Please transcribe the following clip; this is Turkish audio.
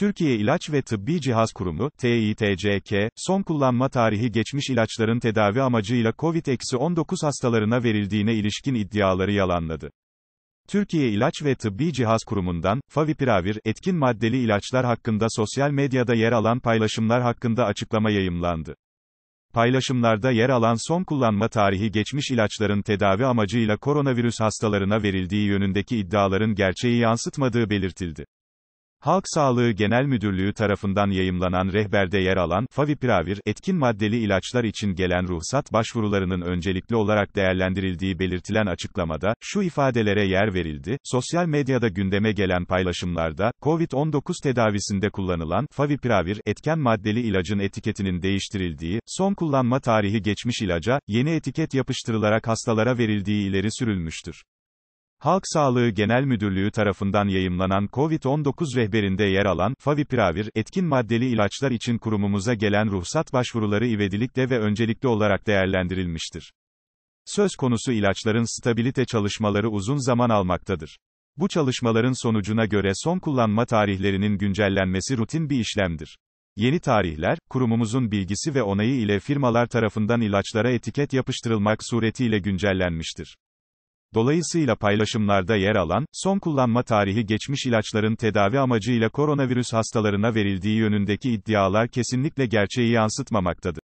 Türkiye İlaç ve Tıbbi Cihaz Kurumu, TİTCK, son kullanma tarihi geçmiş ilaçların tedavi amacıyla COVID-19 hastalarına verildiğine ilişkin iddiaları yalanladı. Türkiye İlaç ve Tıbbi Cihaz Kurumu'ndan, Favipiravir, etkin maddeli ilaçlar hakkında sosyal medyada yer alan paylaşımlar hakkında açıklama yayımlandı. Paylaşımlarda yer alan son kullanma tarihi geçmiş ilaçların tedavi amacıyla koronavirüs hastalarına verildiği yönündeki iddiaların gerçeği yansıtmadığı belirtildi. Halk Sağlığı Genel Müdürlüğü tarafından yayımlanan rehberde yer alan favipiravir etkin maddeli ilaçlar için gelen ruhsat başvurularının öncelikli olarak değerlendirildiği belirtilen açıklamada şu ifadelere yer verildi. Sosyal medyada gündeme gelen paylaşımlarda COVID-19 tedavisinde kullanılan favipiravir etken maddeli ilacın etiketinin değiştirildiği, son kullanma tarihi geçmiş ilaca yeni etiket yapıştırılarak hastalara verildiği ileri sürülmüştür. Halk Sağlığı Genel Müdürlüğü tarafından yayımlanan COVID-19 rehberinde yer alan, Favipiravir, etkin maddeli ilaçlar için kurumumuza gelen ruhsat başvuruları ivedilikle ve öncelikli olarak değerlendirilmiştir. Söz konusu ilaçların stabilite çalışmaları uzun zaman almaktadır. Bu çalışmaların sonucuna göre son kullanma tarihlerinin güncellenmesi rutin bir işlemdir. Yeni tarihler, kurumumuzun bilgisi ve onayı ile firmalar tarafından ilaçlara etiket yapıştırılmak suretiyle güncellenmiştir. Dolayısıyla paylaşımlarda yer alan, son kullanma tarihi geçmiş ilaçların tedavi amacıyla koronavirüs hastalarına verildiği yönündeki iddialar kesinlikle gerçeği yansıtmamaktadır.